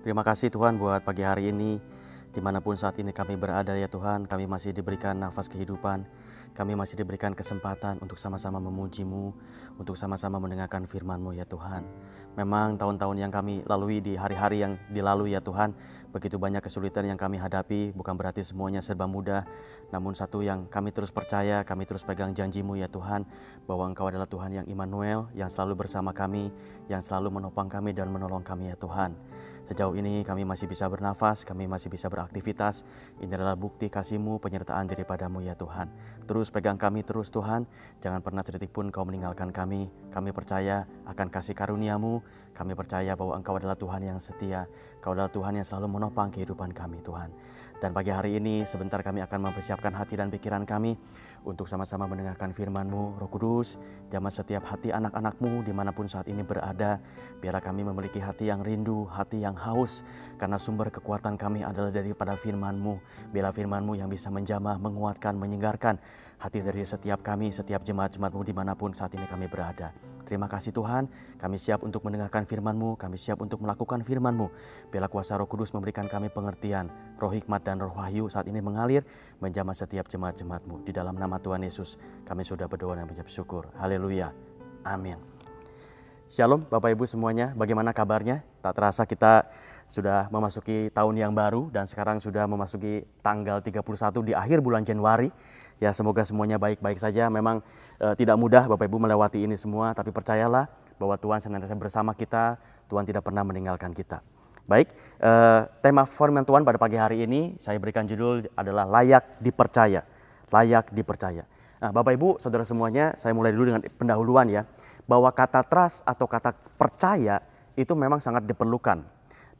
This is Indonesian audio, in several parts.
Terima kasih Tuhan buat pagi hari ini. Dimanapun saat ini kami berada ya Tuhan, kami masih diberikan nafas kehidupan. Kami masih diberikan kesempatan untuk sama-sama memujimu, untuk sama-sama mendengarkan firmanmu ya Tuhan. Memang tahun-tahun yang kami lalui di hari-hari yang dilalui ya Tuhan, begitu banyak kesulitan yang kami hadapi, bukan berarti semuanya serba mudah. Namun satu yang kami terus percaya, kami terus pegang janjimu ya Tuhan, bahwa Engkau adalah Tuhan yang Immanuel, yang selalu bersama kami, yang selalu menopang kami dan menolong kami ya Tuhan. Sejauh ini kami masih bisa bernafas, kami masih bisa beraktivitas. Ini adalah bukti kasih-Mu, penyertaan daripadamu ya Tuhan. Terus pegang kami terus Tuhan, jangan pernah sedetik pun Kau meninggalkan kami. Kami percaya akan kasih karuniamu, kami percaya bahwa Engkau adalah Tuhan yang setia. Kau adalah Tuhan yang selalu menopang kehidupan kami Tuhan. Dan pagi hari ini sebentar kami akan mempersiapkan hati dan pikiran kami untuk sama-sama mendengarkan firman-Mu, Roh Kudus, jamah setiap hati anak-anak-Mu dimanapun saat ini berada. Biarlah kami memiliki hati yang rindu, hati yang haus, karena sumber kekuatan kami adalah daripada firman-Mu. Biarlah firman-Mu yang bisa menjamah, menguatkan, menyegarkan, hati dari setiap kami, setiap jemaat-jemaatmu dimanapun saat ini kami berada. Terima kasih Tuhan, kami siap untuk mendengarkan firman-Mu, kami siap untuk melakukan firman-Mu. Bila kuasa roh kudus memberikan kami pengertian, roh hikmat dan roh wahyu saat ini mengalir, menjamah setiap jemaat-jemaatmu. Di dalam nama Tuhan Yesus, kami sudah berdoa dan bersyukur. Haleluya. Amin. Shalom Bapak Ibu semuanya, bagaimana kabarnya? Tak terasa kita sudah memasuki tahun yang baru dan sekarang sudah memasuki tanggal 31 di akhir bulan Januari. Ya semoga semuanya baik-baik saja. Memang e, tidak mudah Bapak Ibu melewati ini semua, tapi percayalah bahwa Tuhan senantiasa bersama kita. Tuhan tidak pernah meninggalkan kita. Baik, e, tema firman Tuhan pada pagi hari ini saya berikan judul adalah layak dipercaya. Layak dipercaya. Nah, Bapak Ibu, Saudara semuanya, saya mulai dulu dengan pendahuluan ya. Bahwa kata trust atau kata percaya itu memang sangat diperlukan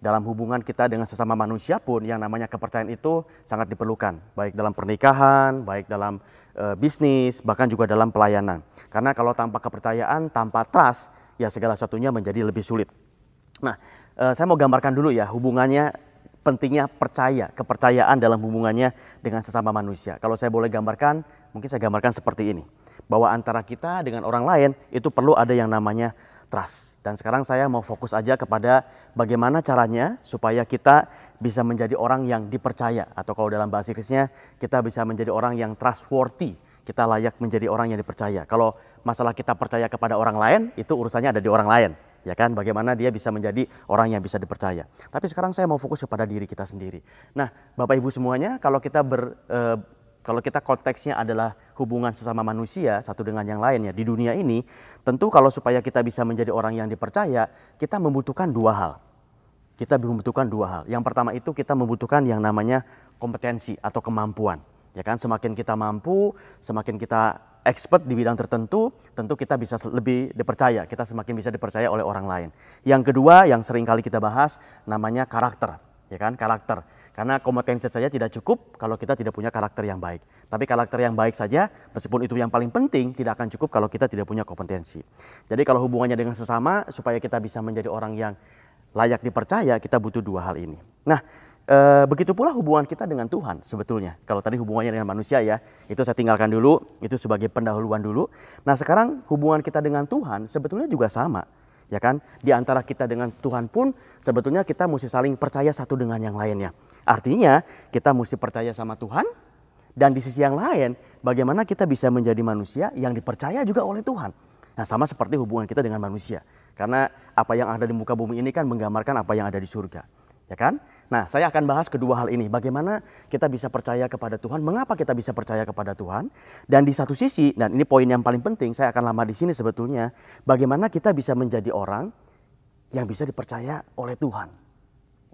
dalam hubungan kita dengan sesama manusia pun yang namanya kepercayaan itu sangat diperlukan, baik dalam pernikahan, baik dalam e, bisnis, bahkan juga dalam pelayanan. Karena kalau tanpa kepercayaan, tanpa trust, ya segala satunya menjadi lebih sulit. Nah, e, saya mau gambarkan dulu ya hubungannya pentingnya percaya, kepercayaan dalam hubungannya dengan sesama manusia. Kalau saya boleh gambarkan, mungkin saya gambarkan seperti ini. Bahwa antara kita dengan orang lain itu perlu ada yang namanya trust. Dan sekarang saya mau fokus aja kepada bagaimana caranya supaya kita bisa menjadi orang yang dipercaya atau kalau dalam bahasa Inggrisnya kita bisa menjadi orang yang trustworthy. Kita layak menjadi orang yang dipercaya. Kalau masalah kita percaya kepada orang lain itu urusannya ada di orang lain ya kan bagaimana dia bisa menjadi orang yang bisa dipercaya. Tapi sekarang saya mau fokus kepada diri kita sendiri. Nah, Bapak Ibu semuanya, kalau kita ber, e, kalau kita konteksnya adalah hubungan sesama manusia satu dengan yang lainnya di dunia ini, tentu kalau supaya kita bisa menjadi orang yang dipercaya, kita membutuhkan dua hal. Kita membutuhkan dua hal. Yang pertama itu kita membutuhkan yang namanya kompetensi atau kemampuan. Ya kan, semakin kita mampu, semakin kita expert di bidang tertentu, tentu kita bisa lebih dipercaya, kita semakin bisa dipercaya oleh orang lain. Yang kedua yang sering kali kita bahas namanya karakter, ya kan, karakter karena kompetensi saja tidak cukup kalau kita tidak punya karakter yang baik. Tapi karakter yang baik saja, meskipun itu yang paling penting, tidak akan cukup kalau kita tidak punya kompetensi. Jadi kalau hubungannya dengan sesama, supaya kita bisa menjadi orang yang layak dipercaya, kita butuh dua hal ini. Nah, e, begitu pula hubungan kita dengan Tuhan sebetulnya. Kalau tadi hubungannya dengan manusia ya, itu saya tinggalkan dulu, itu sebagai pendahuluan dulu. Nah sekarang hubungan kita dengan Tuhan sebetulnya juga sama ya kan? Di antara kita dengan Tuhan pun sebetulnya kita mesti saling percaya satu dengan yang lainnya. Artinya kita mesti percaya sama Tuhan dan di sisi yang lain bagaimana kita bisa menjadi manusia yang dipercaya juga oleh Tuhan. Nah sama seperti hubungan kita dengan manusia. Karena apa yang ada di muka bumi ini kan menggambarkan apa yang ada di surga. Ya kan? Nah, saya akan bahas kedua hal ini. Bagaimana kita bisa percaya kepada Tuhan? Mengapa kita bisa percaya kepada Tuhan? Dan di satu sisi, dan ini poin yang paling penting, saya akan lama di sini sebetulnya, bagaimana kita bisa menjadi orang yang bisa dipercaya oleh Tuhan.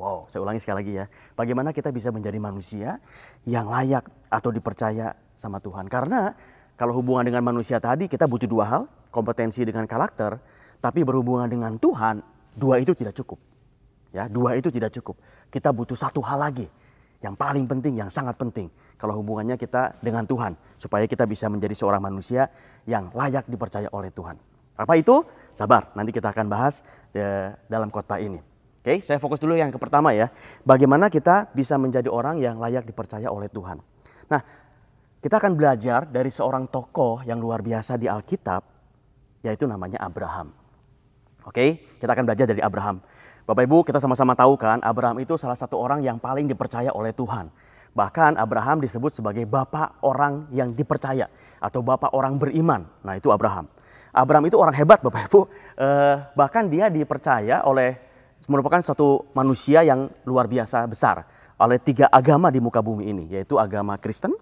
Wow, saya ulangi sekali lagi ya. Bagaimana kita bisa menjadi manusia yang layak atau dipercaya sama Tuhan? Karena kalau hubungan dengan manusia tadi kita butuh dua hal, kompetensi dengan karakter, tapi berhubungan dengan Tuhan, dua itu tidak cukup. Ya, dua itu tidak cukup kita butuh satu hal lagi yang paling penting, yang sangat penting. Kalau hubungannya kita dengan Tuhan, supaya kita bisa menjadi seorang manusia yang layak dipercaya oleh Tuhan. Apa itu? Sabar, nanti kita akan bahas eh, dalam khotbah ini. Oke, saya fokus dulu yang ke pertama ya. Bagaimana kita bisa menjadi orang yang layak dipercaya oleh Tuhan. Nah, kita akan belajar dari seorang tokoh yang luar biasa di Alkitab, yaitu namanya Abraham. Oke, kita akan belajar dari Abraham. Bapak Ibu, kita sama-sama tahu kan Abraham itu salah satu orang yang paling dipercaya oleh Tuhan. Bahkan Abraham disebut sebagai bapak orang yang dipercaya atau bapak orang beriman. Nah, itu Abraham. Abraham itu orang hebat, Bapak Ibu. Eh, bahkan dia dipercaya oleh merupakan satu manusia yang luar biasa besar oleh tiga agama di muka bumi ini, yaitu agama Kristen,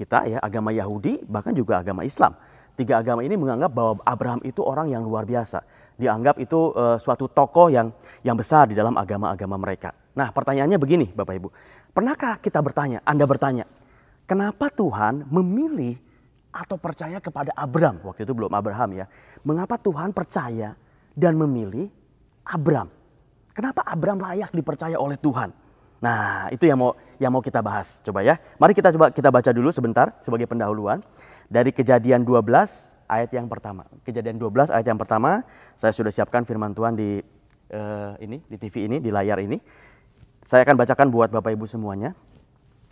kita ya, agama Yahudi, bahkan juga agama Islam. Tiga agama ini menganggap bahwa Abraham itu orang yang luar biasa dianggap itu uh, suatu tokoh yang yang besar di dalam agama-agama mereka. Nah, pertanyaannya begini, Bapak Ibu. Pernahkah kita bertanya, Anda bertanya, kenapa Tuhan memilih atau percaya kepada Abram? Waktu itu belum Abraham ya. Mengapa Tuhan percaya dan memilih Abram? Kenapa Abram layak dipercaya oleh Tuhan? Nah, itu yang mau yang mau kita bahas coba ya. Mari kita coba kita baca dulu sebentar sebagai pendahuluan dari Kejadian 12 ayat yang pertama. Kejadian 12 ayat yang pertama, saya sudah siapkan firman Tuhan di uh, ini di TV ini, di layar ini. Saya akan bacakan buat Bapak Ibu semuanya.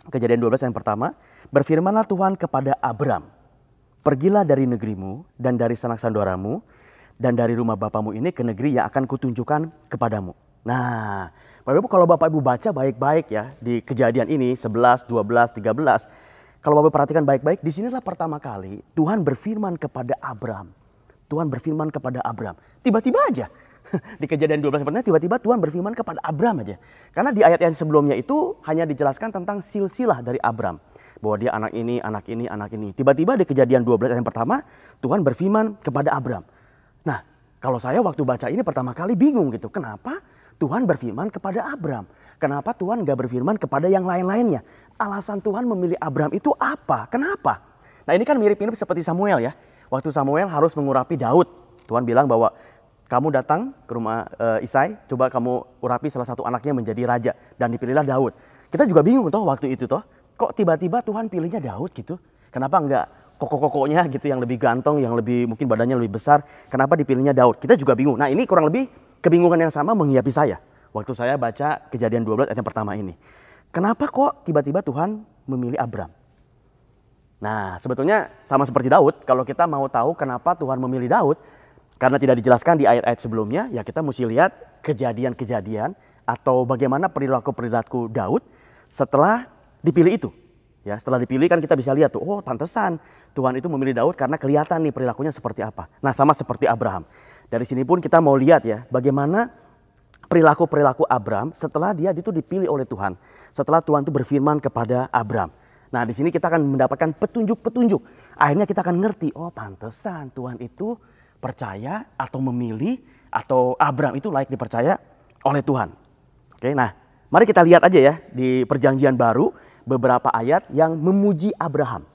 Kejadian 12 yang pertama, berfirmanlah Tuhan kepada Abram, "Pergilah dari negerimu dan dari sanak saudaramu dan dari rumah bapamu ini ke negeri yang akan kutunjukkan kepadamu." Nah, Bapak Ibu kalau Bapak Ibu baca baik-baik ya di kejadian ini 11, 12, 13. Kalau Bapak perhatikan baik-baik di sinilah pertama kali Tuhan berfirman kepada Abraham. Tuhan berfirman kepada Abraham. Tiba-tiba aja di kejadian 12 sebenarnya tiba-tiba Tuhan berfirman kepada Abraham aja. Karena di ayat yang sebelumnya itu hanya dijelaskan tentang silsilah dari Abraham Bahwa dia anak ini, anak ini, anak ini. Tiba-tiba di kejadian 12 ayat yang pertama Tuhan berfirman kepada Abraham. Nah kalau saya waktu baca ini pertama kali bingung gitu. Kenapa Tuhan berfirman kepada Abram. Kenapa Tuhan gak berfirman kepada yang lain-lainnya? Alasan Tuhan memilih Abram itu apa? Kenapa? Nah ini kan mirip-mirip seperti Samuel ya. Waktu Samuel harus mengurapi Daud. Tuhan bilang bahwa kamu datang ke rumah e, Isai, coba kamu urapi salah satu anaknya menjadi raja. Dan dipilihlah Daud. Kita juga bingung toh waktu itu toh. Kok tiba-tiba Tuhan pilihnya Daud gitu? Kenapa enggak kokok-kokoknya gitu yang lebih ganteng, yang lebih mungkin badannya lebih besar. Kenapa dipilihnya Daud? Kita juga bingung. Nah ini kurang lebih Kebingungan yang sama menghiapi saya waktu saya baca kejadian 12 ayat yang pertama ini. Kenapa kok tiba-tiba Tuhan memilih Abram? Nah, sebetulnya sama seperti Daud, kalau kita mau tahu kenapa Tuhan memilih Daud, karena tidak dijelaskan di ayat-ayat sebelumnya, ya kita mesti lihat kejadian-kejadian atau bagaimana perilaku-perilaku Daud setelah dipilih itu. Ya, setelah dipilih kan kita bisa lihat tuh, oh pantesan Tuhan itu memilih Daud karena kelihatan nih perilakunya seperti apa. Nah, sama seperti Abraham. Dari sini pun kita mau lihat ya bagaimana perilaku-perilaku Abram setelah dia itu dipilih oleh Tuhan. Setelah Tuhan itu berfirman kepada Abram. Nah, di sini kita akan mendapatkan petunjuk-petunjuk. Akhirnya kita akan ngerti, oh pantesan Tuhan itu percaya atau memilih atau Abram itu layak dipercaya oleh Tuhan. Oke, nah mari kita lihat aja ya di perjanjian baru beberapa ayat yang memuji Abraham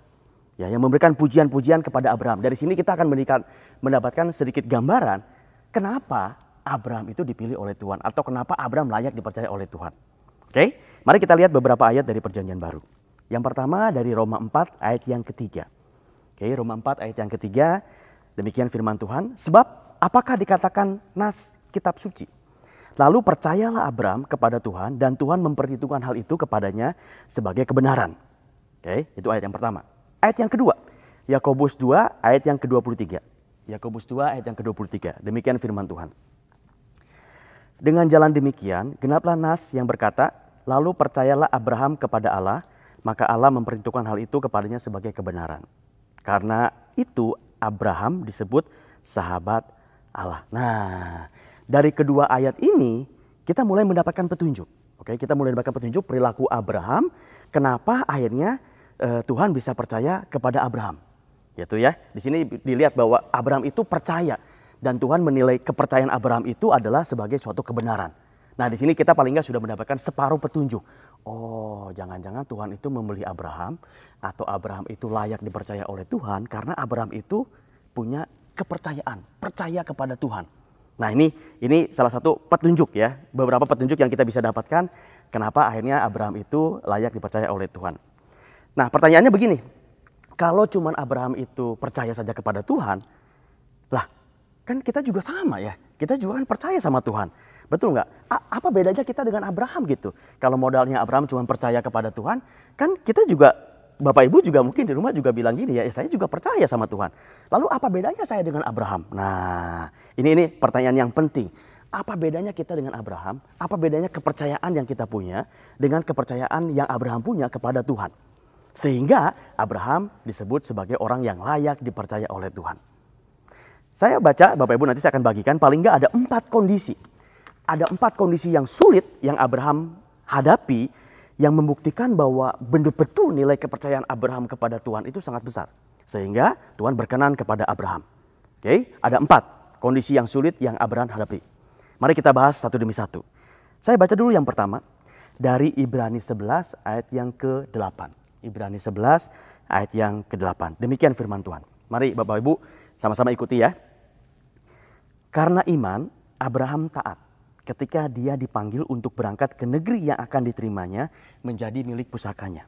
ya yang memberikan pujian-pujian kepada Abraham. Dari sini kita akan mendapatkan sedikit gambaran kenapa Abraham itu dipilih oleh Tuhan atau kenapa Abraham layak dipercaya oleh Tuhan. Oke, mari kita lihat beberapa ayat dari perjanjian baru. Yang pertama dari Roma 4 ayat yang ketiga. Oke, Roma 4 ayat yang ketiga, demikian firman Tuhan. Sebab apakah dikatakan nas kitab suci? Lalu percayalah Abraham kepada Tuhan dan Tuhan memperhitungkan hal itu kepadanya sebagai kebenaran. Oke, itu ayat yang pertama. Ayat yang kedua, Yakobus 2 ayat yang ke-23. Yakobus 2 ayat yang ke-23. Demikian firman Tuhan. Dengan jalan demikian, genaplah nas yang berkata, lalu percayalah Abraham kepada Allah, maka Allah memperhitungkan hal itu kepadanya sebagai kebenaran. Karena itu Abraham disebut sahabat Allah. Nah, dari kedua ayat ini kita mulai mendapatkan petunjuk. Oke, kita mulai mendapatkan petunjuk perilaku Abraham. Kenapa akhirnya eh, Tuhan bisa percaya kepada Abraham. Yaitu ya. Di sini dilihat bahwa Abraham itu percaya dan Tuhan menilai kepercayaan Abraham itu adalah sebagai suatu kebenaran. Nah, di sini kita paling nggak sudah mendapatkan separuh petunjuk. Oh, jangan-jangan Tuhan itu membeli Abraham atau Abraham itu layak dipercaya oleh Tuhan karena Abraham itu punya kepercayaan, percaya kepada Tuhan. Nah, ini ini salah satu petunjuk ya, beberapa petunjuk yang kita bisa dapatkan kenapa akhirnya Abraham itu layak dipercaya oleh Tuhan. Nah pertanyaannya begini, kalau cuman Abraham itu percaya saja kepada Tuhan, lah kan kita juga sama ya, kita juga kan percaya sama Tuhan. Betul nggak? Apa bedanya kita dengan Abraham gitu? Kalau modalnya Abraham cuma percaya kepada Tuhan, kan kita juga Bapak Ibu juga mungkin di rumah juga bilang gini ya, eh, saya juga percaya sama Tuhan. Lalu apa bedanya saya dengan Abraham? Nah, ini ini pertanyaan yang penting. Apa bedanya kita dengan Abraham? Apa bedanya kepercayaan yang kita punya dengan kepercayaan yang Abraham punya kepada Tuhan? Sehingga Abraham disebut sebagai orang yang layak dipercaya oleh Tuhan. Saya baca, Bapak Ibu nanti saya akan bagikan, paling nggak ada empat kondisi. Ada empat kondisi yang sulit yang Abraham hadapi yang membuktikan bahwa benar betul nilai kepercayaan Abraham kepada Tuhan itu sangat besar. Sehingga Tuhan berkenan kepada Abraham. Oke, ada empat kondisi yang sulit yang Abraham hadapi. Mari kita bahas satu demi satu. Saya baca dulu yang pertama dari Ibrani 11 ayat yang ke-8. Ibrani 11 ayat yang ke-8. Demikian firman Tuhan. Mari Bapak Ibu sama-sama ikuti ya. Karena iman, Abraham taat ketika dia dipanggil untuk berangkat ke negeri yang akan diterimanya menjadi milik pusakanya.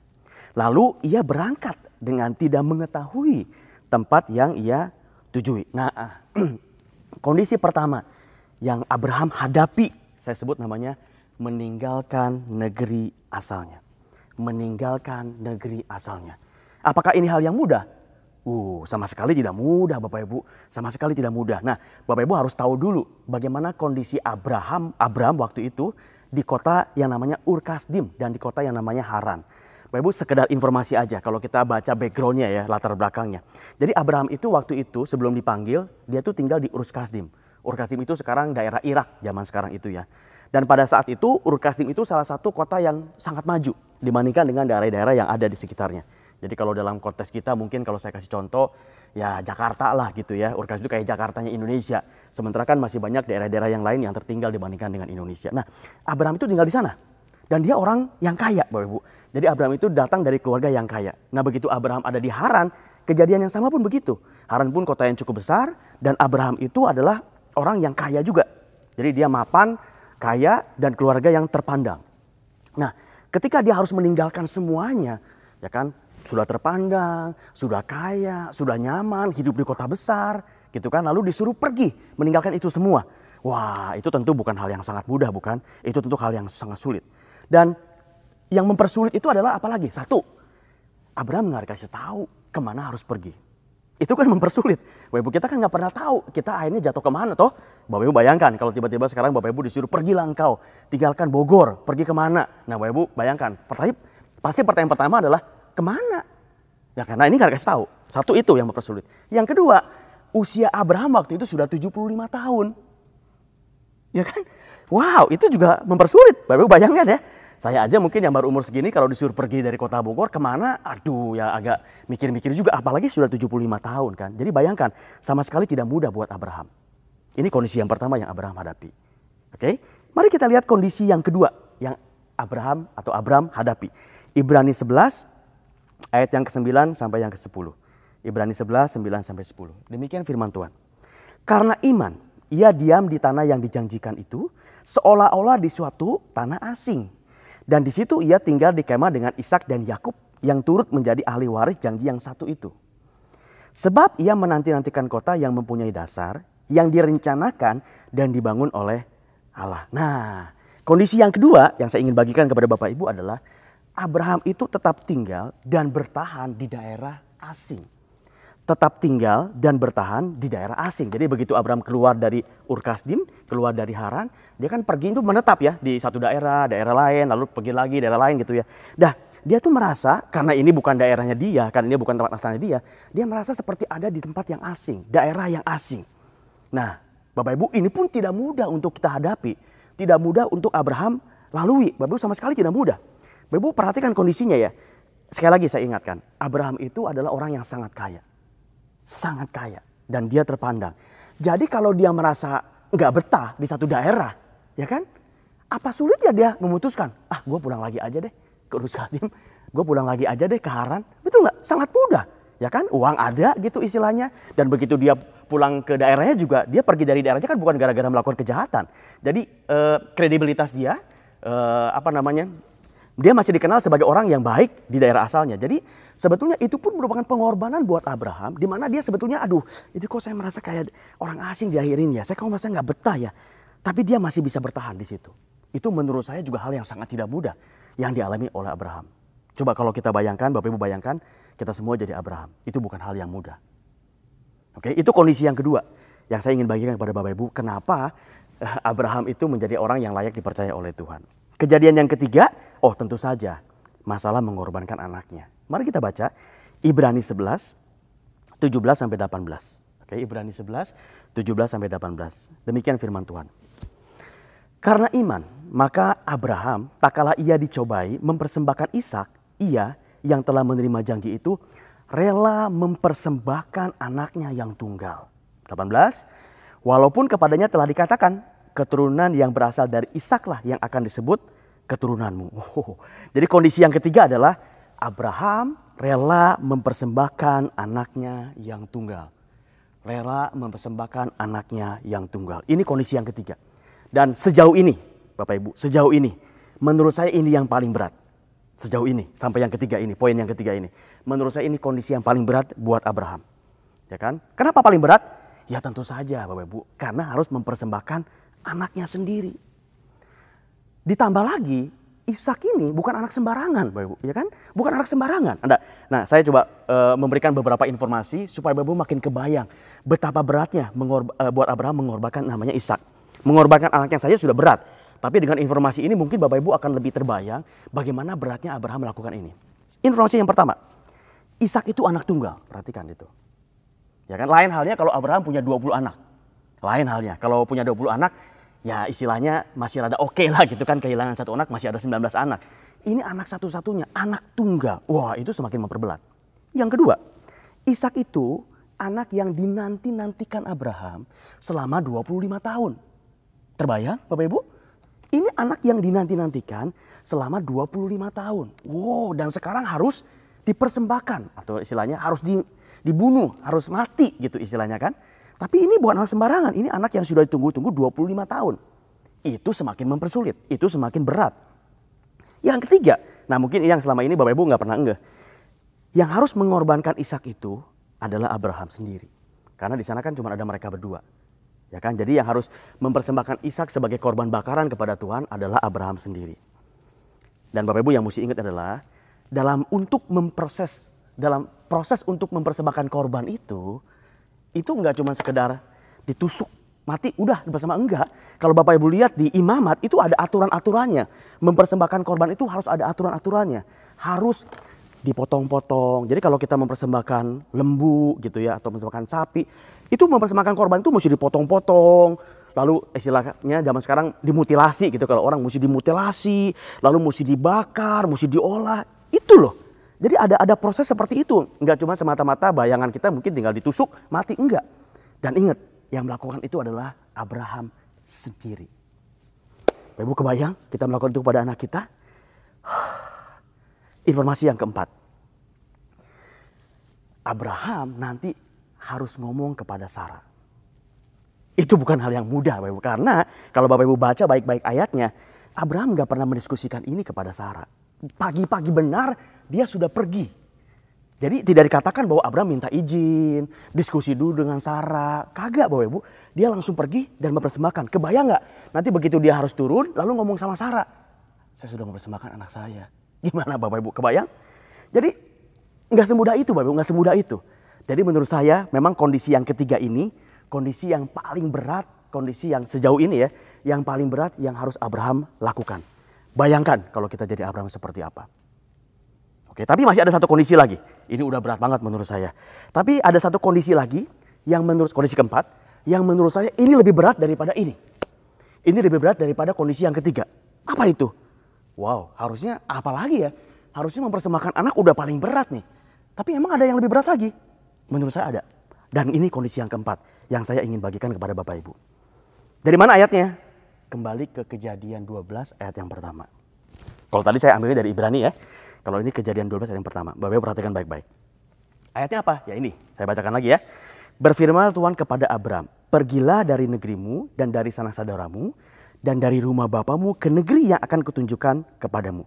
Lalu ia berangkat dengan tidak mengetahui tempat yang ia tujui. Nah, kondisi pertama yang Abraham hadapi, saya sebut namanya meninggalkan negeri asalnya meninggalkan negeri asalnya. Apakah ini hal yang mudah? Uh, sama sekali tidak mudah Bapak Ibu, sama sekali tidak mudah. Nah, Bapak Ibu harus tahu dulu bagaimana kondisi Abraham, Abraham waktu itu di kota yang namanya Ur dan di kota yang namanya Haran. Bapak Ibu sekedar informasi aja kalau kita baca backgroundnya ya, latar belakangnya. Jadi Abraham itu waktu itu sebelum dipanggil, dia tuh tinggal di Urus Kasdim. itu sekarang daerah Irak zaman sekarang itu ya. Dan pada saat itu Urkasim itu salah satu kota yang sangat maju dibandingkan dengan daerah-daerah yang ada di sekitarnya. Jadi kalau dalam konteks kita mungkin kalau saya kasih contoh ya Jakarta lah gitu ya. Urkasim itu kayak Jakartanya Indonesia. Sementara kan masih banyak daerah-daerah yang lain yang tertinggal dibandingkan dengan Indonesia. Nah Abraham itu tinggal di sana. Dan dia orang yang kaya Bapak Ibu. Jadi Abraham itu datang dari keluarga yang kaya. Nah begitu Abraham ada di Haran, kejadian yang sama pun begitu. Haran pun kota yang cukup besar dan Abraham itu adalah orang yang kaya juga. Jadi dia mapan kaya dan keluarga yang terpandang. Nah, ketika dia harus meninggalkan semuanya, ya kan, sudah terpandang, sudah kaya, sudah nyaman, hidup di kota besar, gitu kan, lalu disuruh pergi meninggalkan itu semua. Wah, itu tentu bukan hal yang sangat mudah, bukan? Itu tentu hal yang sangat sulit. Dan yang mempersulit itu adalah apalagi? Satu, Abraham nggak dikasih tahu kemana harus pergi itu kan mempersulit. Bapak Ibu kita kan nggak pernah tahu kita akhirnya jatuh kemana toh. Bapak Ibu bayangkan kalau tiba-tiba sekarang Bapak Ibu disuruh pergi langkau, tinggalkan Bogor, pergi kemana? Nah Bapak Ibu bayangkan, pertanyaan, pasti pertanyaan pertama adalah kemana? Ya karena ini nggak kasih tahu. Satu itu yang mempersulit. Yang kedua, usia Abraham waktu itu sudah 75 tahun. Ya kan? Wow, itu juga mempersulit. Bapak Ibu bayangkan ya. Saya aja mungkin yang baru umur segini kalau disuruh pergi dari kota Bogor kemana, aduh ya agak mikir-mikir juga. Apalagi sudah 75 tahun kan. Jadi bayangkan, sama sekali tidak mudah buat Abraham. Ini kondisi yang pertama yang Abraham hadapi. Oke, mari kita lihat kondisi yang kedua yang Abraham atau Abraham hadapi. Ibrani 11 ayat yang ke-9 sampai yang ke-10. Ibrani 11, 9 sampai 10. Demikian firman Tuhan. Karena iman, ia diam di tanah yang dijanjikan itu seolah-olah di suatu tanah asing dan di situ ia tinggal di kemah dengan Ishak dan Yakub yang turut menjadi ahli waris janji yang satu itu. Sebab ia menanti-nantikan kota yang mempunyai dasar, yang direncanakan dan dibangun oleh Allah. Nah, kondisi yang kedua yang saya ingin bagikan kepada Bapak Ibu adalah Abraham itu tetap tinggal dan bertahan di daerah asing tetap tinggal dan bertahan di daerah asing. Jadi begitu Abraham keluar dari Urkasdim, keluar dari Haran, dia kan pergi itu menetap ya di satu daerah, daerah lain, lalu pergi lagi daerah lain gitu ya. Dah, dia tuh merasa karena ini bukan daerahnya dia, karena ini bukan tempat asalnya dia, dia merasa seperti ada di tempat yang asing, daerah yang asing. Nah, Bapak Ibu, ini pun tidak mudah untuk kita hadapi, tidak mudah untuk Abraham lalui. Bapak Ibu sama sekali tidak mudah. Bapak Ibu perhatikan kondisinya ya. Sekali lagi saya ingatkan, Abraham itu adalah orang yang sangat kaya sangat kaya dan dia terpandang. Jadi kalau dia merasa nggak betah di satu daerah, ya kan? Apa sulit ya dia memutuskan, ah gue pulang lagi aja deh ke Yerusalem, gue pulang lagi aja deh ke Haran. Betul nggak? Sangat mudah, ya kan? Uang ada gitu istilahnya. Dan begitu dia pulang ke daerahnya juga, dia pergi dari daerahnya kan bukan gara-gara melakukan kejahatan. Jadi eh, kredibilitas dia, eh, apa namanya, dia masih dikenal sebagai orang yang baik di daerah asalnya. Jadi sebetulnya itu pun merupakan pengorbanan buat Abraham. Di mana dia sebetulnya aduh itu kok saya merasa kayak orang asing di ini ya. Saya kok merasa nggak betah ya. Tapi dia masih bisa bertahan di situ. Itu menurut saya juga hal yang sangat tidak mudah yang dialami oleh Abraham. Coba kalau kita bayangkan, Bapak Ibu bayangkan, kita semua jadi Abraham. Itu bukan hal yang mudah. Oke, itu kondisi yang kedua yang saya ingin bagikan kepada Bapak Ibu, kenapa eh, Abraham itu menjadi orang yang layak dipercaya oleh Tuhan. Kejadian yang ketiga, oh tentu saja masalah mengorbankan anaknya. Mari kita baca Ibrani 11 17 sampai 18. Oke, Ibrani 11 17 sampai 18. Demikian firman Tuhan. Karena iman, maka Abraham tak kalah ia dicobai mempersembahkan Ishak, ia yang telah menerima janji itu rela mempersembahkan anaknya yang tunggal. 18. Walaupun kepadanya telah dikatakan keturunan yang berasal dari Ishaklah yang akan disebut keturunanmu. Oh, jadi kondisi yang ketiga adalah Abraham rela mempersembahkan anaknya yang tunggal. Rela mempersembahkan anaknya yang tunggal. Ini kondisi yang ketiga. Dan sejauh ini, Bapak Ibu, sejauh ini, menurut saya ini yang paling berat. Sejauh ini, sampai yang ketiga ini, poin yang ketiga ini. Menurut saya ini kondisi yang paling berat buat Abraham. Ya kan? Kenapa paling berat? Ya tentu saja Bapak Ibu, karena harus mempersembahkan anaknya sendiri. Ditambah lagi Ishak ini bukan anak sembarangan, Bapak Ibu, ya kan? Bukan anak sembarangan. Anda, nah saya coba uh, memberikan beberapa informasi supaya Bapak Ibu makin kebayang betapa beratnya mengorba, uh, eh, buat Abraham mengorbankan namanya Ishak. Mengorbankan anaknya saja sudah berat, tapi dengan informasi ini mungkin Bapak Ibu akan lebih terbayang bagaimana beratnya Abraham melakukan ini. Informasi yang pertama, Ishak itu anak tunggal, perhatikan itu. Ya kan? Lain halnya kalau Abraham punya 20 anak. Lain halnya kalau punya 20 anak, ya istilahnya masih rada oke okay lah gitu kan kehilangan satu anak masih ada 19 anak. Ini anak satu-satunya, anak tunggal. Wah itu semakin memperbelat. Yang kedua, Ishak itu anak yang dinanti-nantikan Abraham selama 25 tahun. Terbayang Bapak Ibu? Ini anak yang dinanti-nantikan selama 25 tahun. Wow, dan sekarang harus dipersembahkan atau istilahnya harus di, dibunuh, harus mati gitu istilahnya kan. Tapi ini bukan anak sembarangan, ini anak yang sudah ditunggu-tunggu 25 tahun. Itu semakin mempersulit, itu semakin berat. Yang ketiga, nah mungkin yang selama ini Bapak Ibu nggak pernah enggak. Yang harus mengorbankan Ishak itu adalah Abraham sendiri. Karena di sana kan cuma ada mereka berdua. Ya kan? Jadi yang harus mempersembahkan Ishak sebagai korban bakaran kepada Tuhan adalah Abraham sendiri. Dan Bapak Ibu yang mesti ingat adalah dalam untuk memproses dalam proses untuk mempersembahkan korban itu itu nggak cuma sekedar ditusuk mati udah bersama enggak kalau bapak ibu lihat di imamat itu ada aturan aturannya mempersembahkan korban itu harus ada aturan aturannya harus dipotong-potong jadi kalau kita mempersembahkan lembu gitu ya atau mempersembahkan sapi itu mempersembahkan korban itu mesti dipotong-potong lalu istilahnya zaman sekarang dimutilasi gitu kalau orang mesti dimutilasi lalu mesti dibakar mesti diolah itu loh jadi ada ada proses seperti itu. Enggak cuma semata-mata bayangan kita mungkin tinggal ditusuk, mati. Enggak. Dan ingat, yang melakukan itu adalah Abraham sendiri. Bapak Ibu kebayang kita melakukan itu kepada anak kita? Informasi yang keempat. Abraham nanti harus ngomong kepada Sarah. Itu bukan hal yang mudah Bapak Ibu. Karena kalau Bapak Ibu baca baik-baik ayatnya. Abraham gak pernah mendiskusikan ini kepada Sarah. Pagi-pagi benar dia sudah pergi. Jadi tidak dikatakan bahwa Abraham minta izin, diskusi dulu dengan Sarah. Kagak bahwa ibu, dia langsung pergi dan mempersembahkan. Kebayang nggak? Nanti begitu dia harus turun, lalu ngomong sama Sarah. Saya sudah mempersembahkan anak saya. Gimana Bapak Ibu? Kebayang? Jadi nggak semudah itu Bapak Ibu, nggak semudah itu. Jadi menurut saya memang kondisi yang ketiga ini, kondisi yang paling berat, kondisi yang sejauh ini ya, yang paling berat yang harus Abraham lakukan. Bayangkan kalau kita jadi Abraham seperti apa. Oke, tapi masih ada satu kondisi lagi. Ini udah berat banget menurut saya. Tapi ada satu kondisi lagi yang menurut kondisi keempat, yang menurut saya ini lebih berat daripada ini. Ini lebih berat daripada kondisi yang ketiga. Apa itu? Wow, harusnya apa lagi ya? Harusnya mempersembahkan anak udah paling berat nih. Tapi emang ada yang lebih berat lagi? Menurut saya ada. Dan ini kondisi yang keempat yang saya ingin bagikan kepada Bapak Ibu. Dari mana ayatnya? Kembali ke kejadian 12 ayat yang pertama. Kalau tadi saya ambilnya dari Ibrani ya. Kalau ini kejadian 12 ayat yang pertama. Bapak perhatikan baik-baik. Ayatnya apa? Ya ini, saya bacakan lagi ya. Berfirman Tuhan kepada Abram, pergilah dari negerimu dan dari sanak saudaramu dan dari rumah bapamu ke negeri yang akan kutunjukkan kepadamu.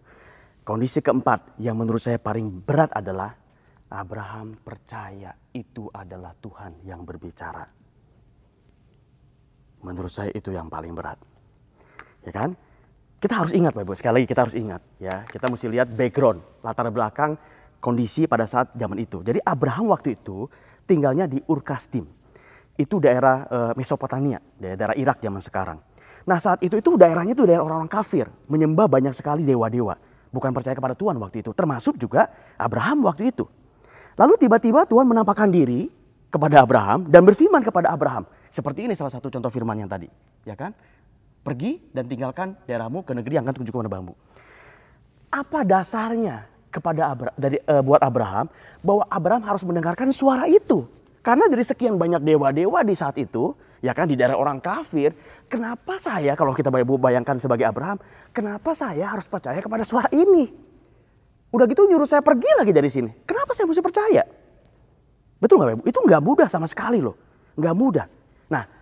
Kondisi keempat yang menurut saya paling berat adalah Abraham percaya itu adalah Tuhan yang berbicara. Menurut saya itu yang paling berat. Ya kan? kita harus ingat Bapak Ibu, sekali lagi kita harus ingat ya. Kita mesti lihat background, latar belakang kondisi pada saat zaman itu. Jadi Abraham waktu itu tinggalnya di Urkastim. Itu daerah eh, Mesopotamia, daerah Irak zaman sekarang. Nah saat itu itu daerahnya itu daerah orang-orang kafir, menyembah banyak sekali dewa-dewa. Bukan percaya kepada Tuhan waktu itu, termasuk juga Abraham waktu itu. Lalu tiba-tiba Tuhan menampakkan diri kepada Abraham dan berfirman kepada Abraham. Seperti ini salah satu contoh firman yang tadi, ya kan? Pergi dan tinggalkan daerahmu ke negeri yang akan tunjukkan kepada bambu. Apa dasarnya kepada Abra, dari uh, buat Abraham bahwa Abraham harus mendengarkan suara itu? Karena dari sekian banyak dewa-dewa di saat itu, ya kan di daerah orang kafir, kenapa saya kalau kita bayangkan sebagai Abraham, kenapa saya harus percaya kepada suara ini? Udah gitu nyuruh saya pergi lagi dari sini. Kenapa saya mesti percaya? Betul nggak, Bu? Itu nggak mudah sama sekali loh. Nggak mudah.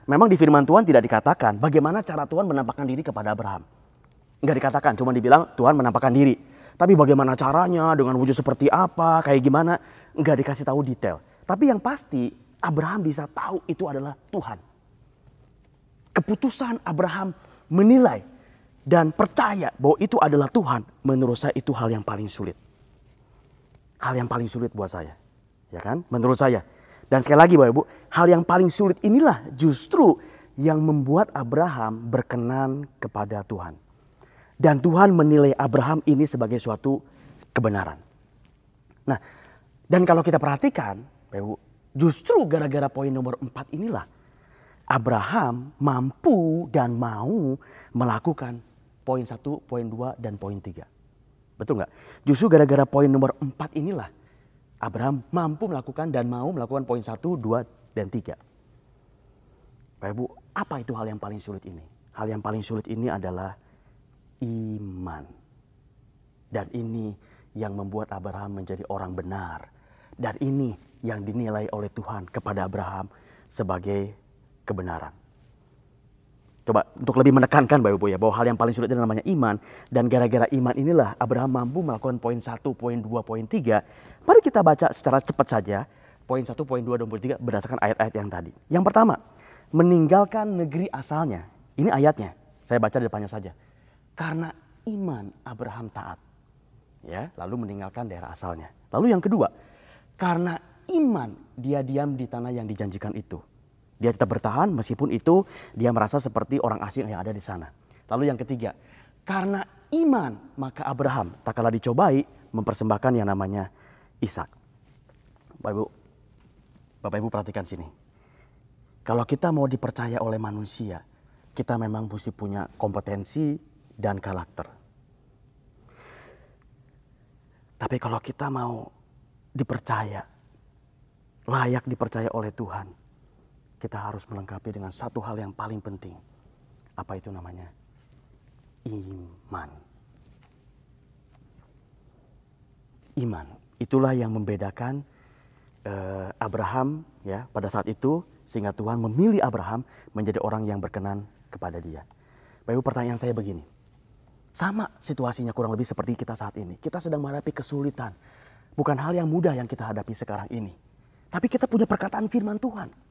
Memang di firman Tuhan tidak dikatakan bagaimana cara Tuhan menampakkan diri kepada Abraham. Enggak dikatakan, cuma dibilang Tuhan menampakkan diri. Tapi bagaimana caranya, dengan wujud seperti apa, kayak gimana, enggak dikasih tahu detail. Tapi yang pasti Abraham bisa tahu itu adalah Tuhan. Keputusan Abraham menilai dan percaya bahwa itu adalah Tuhan, menurut saya itu hal yang paling sulit. Hal yang paling sulit buat saya. Ya kan? Menurut saya, dan sekali lagi Bapak Ibu, hal yang paling sulit inilah justru yang membuat Abraham berkenan kepada Tuhan. Dan Tuhan menilai Abraham ini sebagai suatu kebenaran. Nah, dan kalau kita perhatikan, Bapak Ibu, justru gara-gara poin nomor empat inilah Abraham mampu dan mau melakukan poin satu, poin dua, dan poin tiga. Betul nggak? Justru gara-gara poin nomor empat inilah Abraham mampu melakukan dan mau melakukan poin satu, dua dan tiga. Bapak Ibu, apa itu hal yang paling sulit ini? Hal yang paling sulit ini adalah iman. Dan ini yang membuat Abraham menjadi orang benar. Dan ini yang dinilai oleh Tuhan kepada Abraham sebagai kebenaran. Coba untuk lebih menekankan Bapak Ibu ya bahwa hal yang paling sulit adalah namanya iman dan gara-gara iman inilah Abraham mampu melakukan poin 1, poin 2, poin 3. Mari kita baca secara cepat saja poin 1, poin 2, dan poin 3 berdasarkan ayat-ayat yang tadi. Yang pertama, meninggalkan negeri asalnya. Ini ayatnya. Saya baca di depannya saja. Karena iman Abraham taat. Ya, lalu meninggalkan daerah asalnya. Lalu yang kedua, karena iman dia diam di tanah yang dijanjikan itu. Dia tetap bertahan meskipun itu dia merasa seperti orang asing yang ada di sana. Lalu yang ketiga, karena iman maka Abraham tak kalah dicobai mempersembahkan yang namanya Ishak. Bapak Ibu, Bapak Ibu perhatikan sini. Kalau kita mau dipercaya oleh manusia, kita memang mesti punya kompetensi dan karakter. Tapi kalau kita mau dipercaya, layak dipercaya oleh Tuhan, kita harus melengkapi dengan satu hal yang paling penting. Apa itu namanya? Iman. Iman. Itulah yang membedakan uh, Abraham ya pada saat itu sehingga Tuhan memilih Abraham menjadi orang yang berkenan kepada dia. Ibu, pertanyaan saya begini. Sama situasinya kurang lebih seperti kita saat ini. Kita sedang menghadapi kesulitan. Bukan hal yang mudah yang kita hadapi sekarang ini. Tapi kita punya perkataan firman Tuhan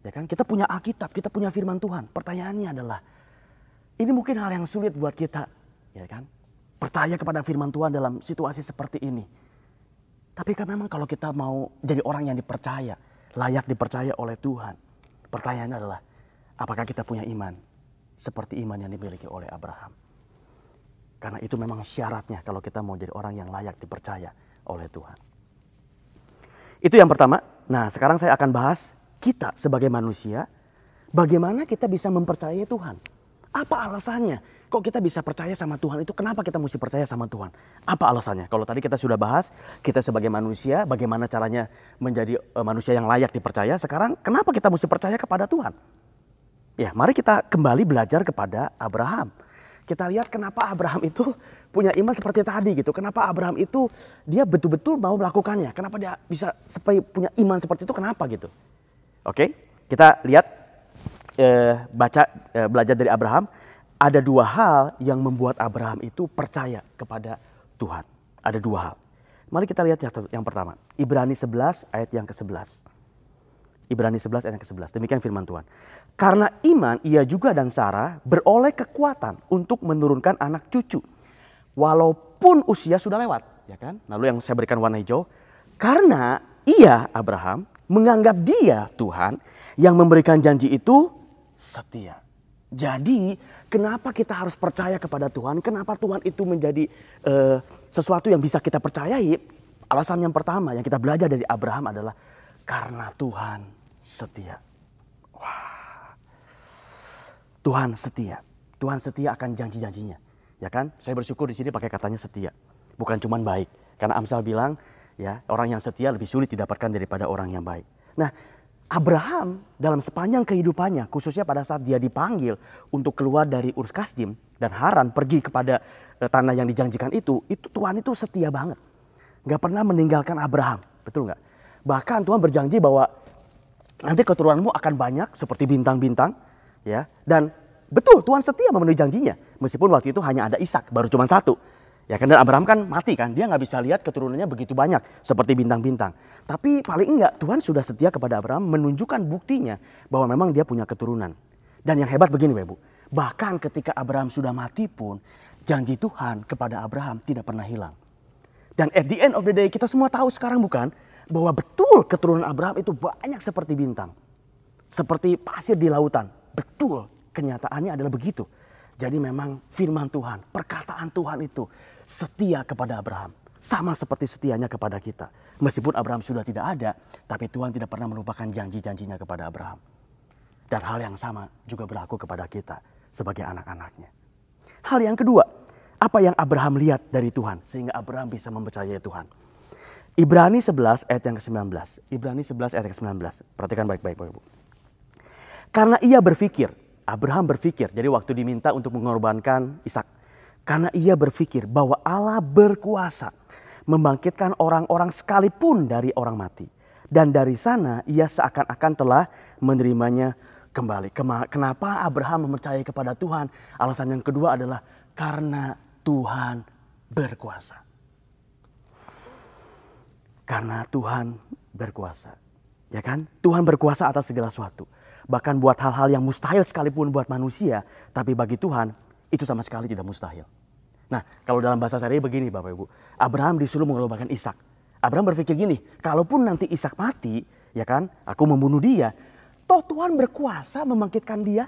Ya kan? Kita punya Alkitab, kita punya firman Tuhan. Pertanyaannya adalah ini mungkin hal yang sulit buat kita, ya kan? Percaya kepada firman Tuhan dalam situasi seperti ini. Tapi kan memang kalau kita mau jadi orang yang dipercaya, layak dipercaya oleh Tuhan, pertanyaannya adalah apakah kita punya iman seperti iman yang dimiliki oleh Abraham? Karena itu memang syaratnya kalau kita mau jadi orang yang layak dipercaya oleh Tuhan. Itu yang pertama. Nah, sekarang saya akan bahas kita sebagai manusia, bagaimana kita bisa mempercayai Tuhan? Apa alasannya? Kok kita bisa percaya sama Tuhan itu? Kenapa kita mesti percaya sama Tuhan? Apa alasannya? Kalau tadi kita sudah bahas, kita sebagai manusia, bagaimana caranya menjadi eh, manusia yang layak dipercaya. Sekarang, kenapa kita mesti percaya kepada Tuhan? Ya, mari kita kembali belajar kepada Abraham. Kita lihat kenapa Abraham itu punya iman seperti tadi gitu. Kenapa Abraham itu dia betul-betul mau melakukannya. Kenapa dia bisa punya iman seperti itu, kenapa gitu. Oke, kita lihat eh, baca eh, belajar dari Abraham. Ada dua hal yang membuat Abraham itu percaya kepada Tuhan. Ada dua hal. Mari kita lihat yang, yang pertama. Ibrani 11 ayat yang ke-11. Ibrani 11 ayat yang ke-11. Demikian firman Tuhan. Karena iman ia juga dan Sarah beroleh kekuatan untuk menurunkan anak cucu. Walaupun usia sudah lewat, ya kan? Lalu yang saya berikan warna hijau, karena ia Abraham menganggap dia Tuhan yang memberikan janji itu setia. Jadi kenapa kita harus percaya kepada Tuhan? Kenapa Tuhan itu menjadi uh, sesuatu yang bisa kita percayai? Alasan yang pertama yang kita belajar dari Abraham adalah karena Tuhan setia. Wah. Tuhan setia. Tuhan setia akan janji-janjinya. Ya kan? Saya bersyukur di sini pakai katanya setia. Bukan cuman baik. Karena Amsal bilang Ya, orang yang setia lebih sulit didapatkan daripada orang yang baik. Nah, Abraham dalam sepanjang kehidupannya, khususnya pada saat dia dipanggil untuk keluar dari Ur Kasdim dan Haran pergi kepada eh, tanah yang dijanjikan itu, itu Tuhan itu setia banget. Gak pernah meninggalkan Abraham, betul nggak? Bahkan Tuhan berjanji bahwa nanti keturunanmu akan banyak seperti bintang-bintang, ya. Dan betul Tuhan setia memenuhi janjinya, meskipun waktu itu hanya ada Ishak, baru cuma satu. Ya kan dan Abraham kan mati kan, dia nggak bisa lihat keturunannya begitu banyak seperti bintang-bintang. Tapi paling enggak Tuhan sudah setia kepada Abraham menunjukkan buktinya bahwa memang dia punya keturunan. Dan yang hebat begini Bu, bahkan ketika Abraham sudah mati pun janji Tuhan kepada Abraham tidak pernah hilang. Dan at the end of the day kita semua tahu sekarang bukan bahwa betul keturunan Abraham itu banyak seperti bintang. Seperti pasir di lautan. Betul kenyataannya adalah begitu. Jadi memang firman Tuhan, perkataan Tuhan itu setia kepada Abraham. Sama seperti setianya kepada kita. Meskipun Abraham sudah tidak ada, tapi Tuhan tidak pernah melupakan janji-janjinya kepada Abraham. Dan hal yang sama juga berlaku kepada kita sebagai anak-anaknya. Hal yang kedua, apa yang Abraham lihat dari Tuhan sehingga Abraham bisa mempercayai Tuhan. Ibrani 11 ayat yang ke-19. Ibrani 11 ayat yang ke-19. Perhatikan baik-baik Bapak Ibu. Karena ia berpikir, Abraham berpikir. Jadi waktu diminta untuk mengorbankan Ishak, karena ia berpikir bahwa Allah berkuasa membangkitkan orang-orang sekalipun dari orang mati. Dan dari sana ia seakan-akan telah menerimanya kembali. Kenapa Abraham mempercayai kepada Tuhan? Alasan yang kedua adalah karena Tuhan berkuasa. Karena Tuhan berkuasa. Ya kan? Tuhan berkuasa atas segala sesuatu. Bahkan buat hal-hal yang mustahil sekalipun buat manusia, tapi bagi Tuhan itu sama sekali tidak mustahil. Nah, kalau dalam bahasa sehari begini Bapak Ibu, Abraham disuruh mengorbankan Ishak. Abraham berpikir gini, kalaupun nanti Ishak mati, ya kan, aku membunuh dia, toh Tuhan berkuasa membangkitkan dia.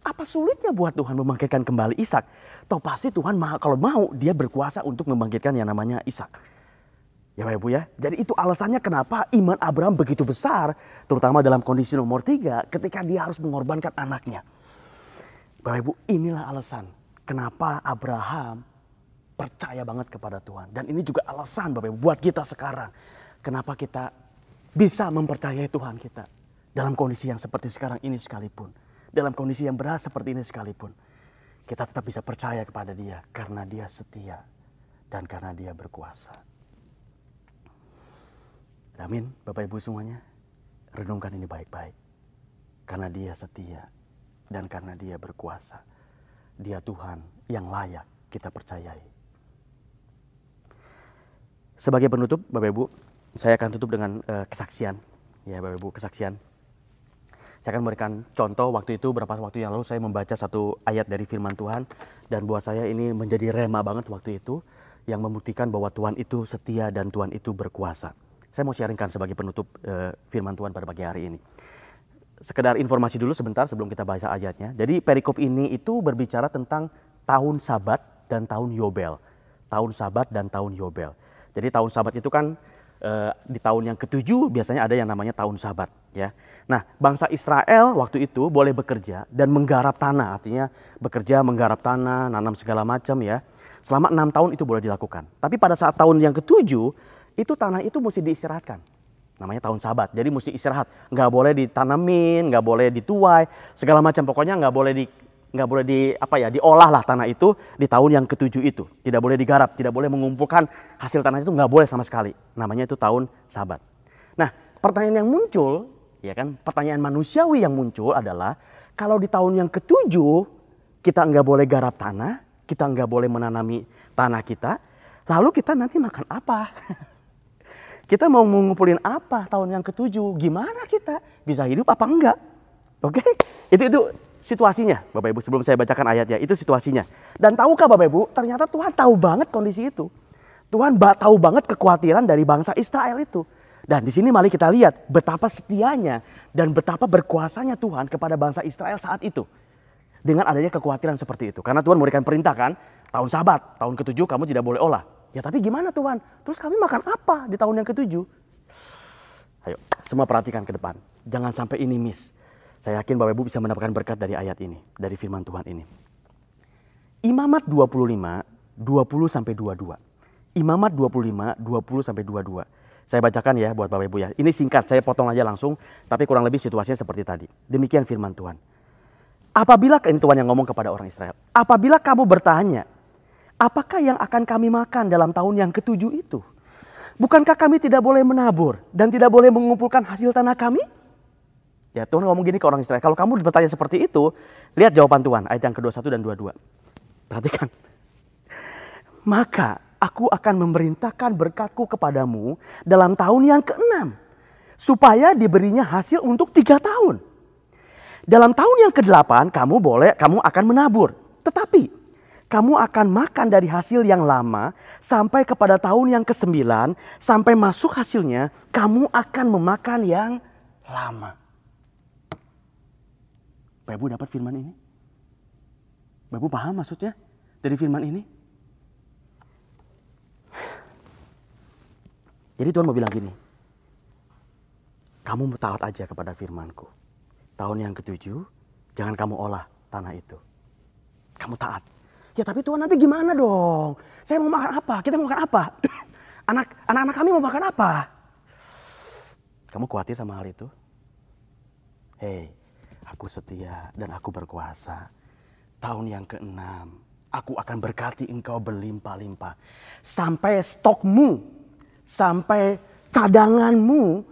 Apa sulitnya buat Tuhan membangkitkan kembali Ishak? Toh pasti Tuhan kalau mau dia berkuasa untuk membangkitkan yang namanya Ishak. Ya Bapak Ibu ya. Jadi itu alasannya kenapa iman Abraham begitu besar. Terutama dalam kondisi nomor tiga ketika dia harus mengorbankan anaknya. Bapak Ibu, inilah alasan kenapa Abraham percaya banget kepada Tuhan. Dan ini juga alasan Bapak Ibu buat kita sekarang. Kenapa kita bisa mempercayai Tuhan kita. Dalam kondisi yang seperti sekarang ini sekalipun. Dalam kondisi yang berat seperti ini sekalipun. Kita tetap bisa percaya kepada dia karena dia setia dan karena dia berkuasa. Amin Bapak Ibu semuanya. Renungkan ini baik-baik. Karena dia setia dan karena Dia berkuasa. Dia Tuhan yang layak kita percayai. Sebagai penutup, Bapak Ibu, saya akan tutup dengan uh, kesaksian. Ya, Bapak Ibu, kesaksian. Saya akan memberikan contoh waktu itu berapa waktu yang lalu saya membaca satu ayat dari firman Tuhan dan buat saya ini menjadi rema banget waktu itu yang membuktikan bahwa Tuhan itu setia dan Tuhan itu berkuasa. Saya mau sharingkan sebagai penutup uh, firman Tuhan pada pagi hari ini sekedar informasi dulu sebentar sebelum kita baca ayatnya. Jadi perikop ini itu berbicara tentang tahun sabat dan tahun Yobel. Tahun sabat dan tahun Yobel. Jadi tahun sabat itu kan e, di tahun yang ketujuh biasanya ada yang namanya tahun sabat ya. Nah, bangsa Israel waktu itu boleh bekerja dan menggarap tanah, artinya bekerja menggarap tanah, nanam segala macam ya. Selama enam tahun itu boleh dilakukan. Tapi pada saat tahun yang ketujuh itu tanah itu mesti diistirahatkan namanya tahun sabat. Jadi mesti istirahat. Nggak boleh ditanamin, nggak boleh dituai, segala macam. Pokoknya nggak boleh di nggak boleh di apa ya diolah lah tanah itu di tahun yang ketujuh itu tidak boleh digarap tidak boleh mengumpulkan hasil tanah itu nggak boleh sama sekali namanya itu tahun sabat nah pertanyaan yang muncul ya kan pertanyaan manusiawi yang muncul adalah kalau di tahun yang ketujuh kita nggak boleh garap tanah kita nggak boleh menanami tanah kita lalu kita nanti makan apa Kita mau ngumpulin apa tahun yang ketujuh? Gimana kita bisa hidup apa enggak? Oke, okay? itu itu situasinya, Bapak Ibu. Sebelum saya bacakan ayatnya, itu situasinya. Dan tahukah Bapak Ibu, ternyata Tuhan tahu banget kondisi itu. Tuhan tahu banget kekhawatiran dari bangsa Israel itu. Dan di sini mari kita lihat betapa setianya dan betapa berkuasanya Tuhan kepada bangsa Israel saat itu. Dengan adanya kekhawatiran seperti itu. Karena Tuhan memberikan perintah kan, tahun sabat, tahun ketujuh kamu tidak boleh olah. Ya tapi gimana Tuhan? Terus kami makan apa di tahun yang ketujuh? Ayo, semua perhatikan ke depan. Jangan sampai ini miss. Saya yakin Bapak Ibu bisa mendapatkan berkat dari ayat ini, dari firman Tuhan ini. Imamat 25, 20 sampai 22. Imamat 25, 20 sampai 22. Saya bacakan ya buat Bapak Ibu ya. Ini singkat, saya potong aja langsung, tapi kurang lebih situasinya seperti tadi. Demikian firman Tuhan. Apabila ini Tuhan yang ngomong kepada orang Israel, apabila kamu bertanya, Apakah yang akan kami makan dalam tahun yang ketujuh itu? Bukankah kami tidak boleh menabur dan tidak boleh mengumpulkan hasil tanah kami? Ya Tuhan ngomong gini ke orang Israel, kalau kamu bertanya seperti itu, lihat jawaban Tuhan ayat yang ke-21 dan 22. Perhatikan. Maka aku akan memerintahkan berkatku kepadamu dalam tahun yang keenam. Supaya diberinya hasil untuk tiga tahun. Dalam tahun yang ke-8 kamu boleh, kamu akan menabur. Tetapi kamu akan makan dari hasil yang lama sampai kepada tahun yang ke ke-9 sampai masuk hasilnya, kamu akan memakan yang lama. Bapak Ibu dapat firman ini? Bapak Ibu paham maksudnya dari firman ini? Jadi Tuhan mau bilang gini, kamu taat aja kepada firmanku. Tahun yang ketujuh, jangan kamu olah tanah itu. Kamu taat Ya tapi Tuhan nanti gimana dong? Saya mau makan apa? Kita mau makan apa? Anak, anak kami mau makan apa? Kamu khawatir sama hal itu? Hei, aku setia dan aku berkuasa. Tahun yang keenam, aku akan berkati engkau berlimpah-limpah. Sampai stokmu, sampai cadanganmu,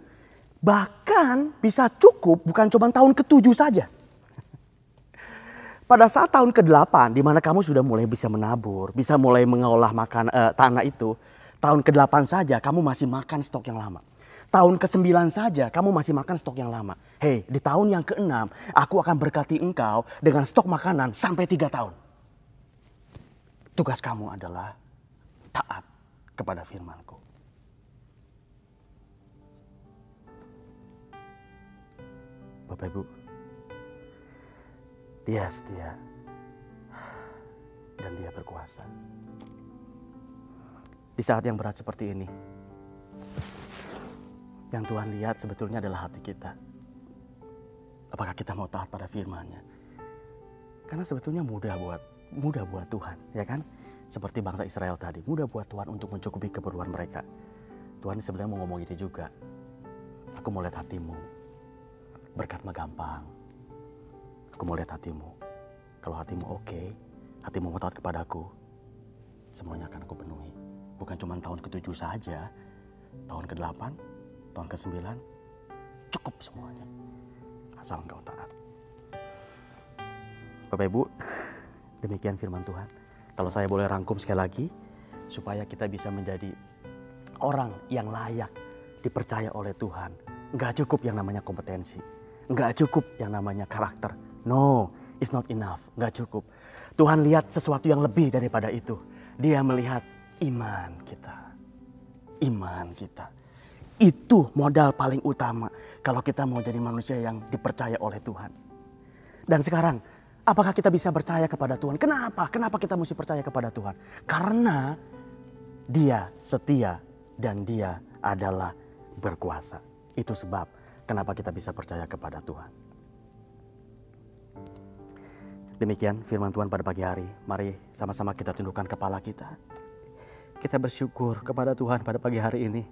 bahkan bisa cukup bukan cuma tahun ketujuh saja. Pada saat tahun ke-8 di mana kamu sudah mulai bisa menabur, bisa mulai mengolah makan uh, tanah itu, tahun ke-8 saja kamu masih makan stok yang lama. Tahun ke-9 saja kamu masih makan stok yang lama. Hei, di tahun yang ke-6 aku akan berkati engkau dengan stok makanan sampai 3 tahun. Tugas kamu adalah taat kepada firmanku. Bapak Ibu, dia setia dan dia berkuasa. Di saat yang berat seperti ini, yang Tuhan lihat sebetulnya adalah hati kita. Apakah kita mau taat pada firman-Nya? Karena sebetulnya mudah buat mudah buat Tuhan, ya kan? Seperti bangsa Israel tadi, mudah buat Tuhan untuk mencukupi keperluan mereka. Tuhan sebenarnya mau ngomong ini juga. Aku mau lihat hatimu. berkat gampang Aku mau lihat hatimu. Kalau hatimu oke, okay, hatimu mau taat kepadaku, semuanya akan aku penuhi. Bukan cuma tahun ke-7 saja, tahun ke-8, tahun ke-9, cukup semuanya. Asal engkau taat. Bapak Ibu, demikian firman Tuhan. Kalau saya boleh rangkum sekali lagi, supaya kita bisa menjadi orang yang layak dipercaya oleh Tuhan. Enggak cukup yang namanya kompetensi, enggak cukup yang namanya karakter, No, it's not enough. Nggak cukup. Tuhan lihat sesuatu yang lebih daripada itu. Dia melihat iman kita. Iman kita. Itu modal paling utama kalau kita mau jadi manusia yang dipercaya oleh Tuhan. Dan sekarang, apakah kita bisa percaya kepada Tuhan? Kenapa? Kenapa kita mesti percaya kepada Tuhan? Karena dia setia dan dia adalah berkuasa. Itu sebab kenapa kita bisa percaya kepada Tuhan. Demikian firman Tuhan pada pagi hari. Mari sama-sama kita tundukkan kepala kita. Kita bersyukur kepada Tuhan pada pagi hari ini.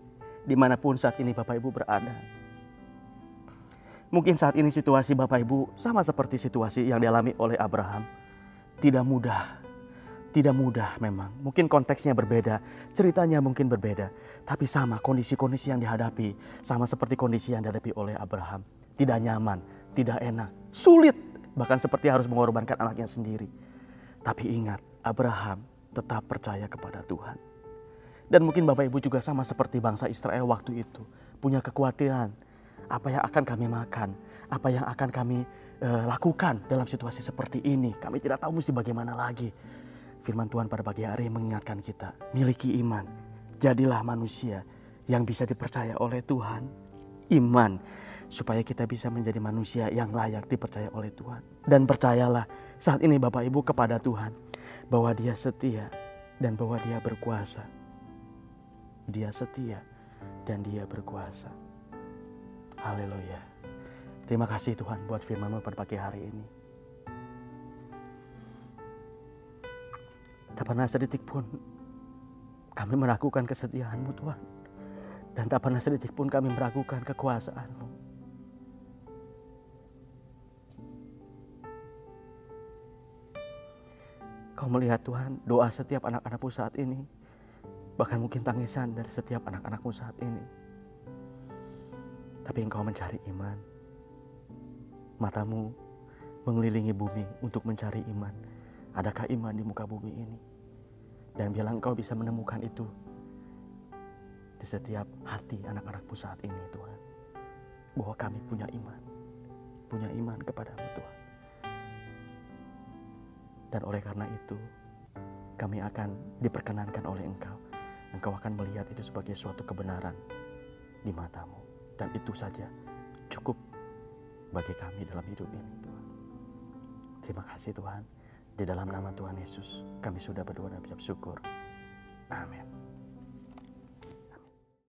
Dimanapun saat ini Bapak Ibu berada. Mungkin saat ini situasi Bapak Ibu sama seperti situasi yang dialami oleh Abraham. Tidak mudah. Tidak mudah memang. Mungkin konteksnya berbeda. Ceritanya mungkin berbeda. Tapi sama kondisi-kondisi yang dihadapi. Sama seperti kondisi yang dihadapi oleh Abraham. Tidak nyaman. Tidak enak. Sulit bahkan seperti harus mengorbankan anaknya sendiri. Tapi ingat, Abraham tetap percaya kepada Tuhan. Dan mungkin Bapak Ibu juga sama seperti bangsa Israel waktu itu, punya kekhawatiran apa yang akan kami makan, apa yang akan kami e, lakukan dalam situasi seperti ini. Kami tidak tahu mesti bagaimana lagi. Firman Tuhan pada pagi hari mengingatkan kita, miliki iman, jadilah manusia yang bisa dipercaya oleh Tuhan. Iman supaya kita bisa menjadi manusia yang layak dipercaya oleh Tuhan. Dan percayalah saat ini Bapak Ibu kepada Tuhan bahwa Dia setia dan bahwa Dia berkuasa. Dia setia dan Dia berkuasa. Haleluya. Terima kasih Tuhan buat firmanmu pada pagi hari ini. Tak pernah sedetik pun kami meragukan kesetiaanmu Tuhan. Dan tak pernah sedetik pun kami meragukan kekuasaanmu Engkau melihat Tuhan doa setiap anak-anakmu saat ini. Bahkan mungkin tangisan dari setiap anak-anakmu saat ini. Tapi engkau mencari iman. Matamu mengelilingi bumi untuk mencari iman. Adakah iman di muka bumi ini? Dan biarlah engkau bisa menemukan itu di setiap hati anak-anakmu saat ini Tuhan. Bahwa kami punya iman. Punya iman kepadamu Tuhan. Dan oleh karena itu, kami akan diperkenankan oleh engkau. Engkau akan melihat itu sebagai suatu kebenaran di matamu. Dan itu saja cukup bagi kami dalam hidup ini Tuhan. Terima kasih Tuhan. Di dalam nama Tuhan Yesus kami sudah berdoa dan bersyukur. Amin.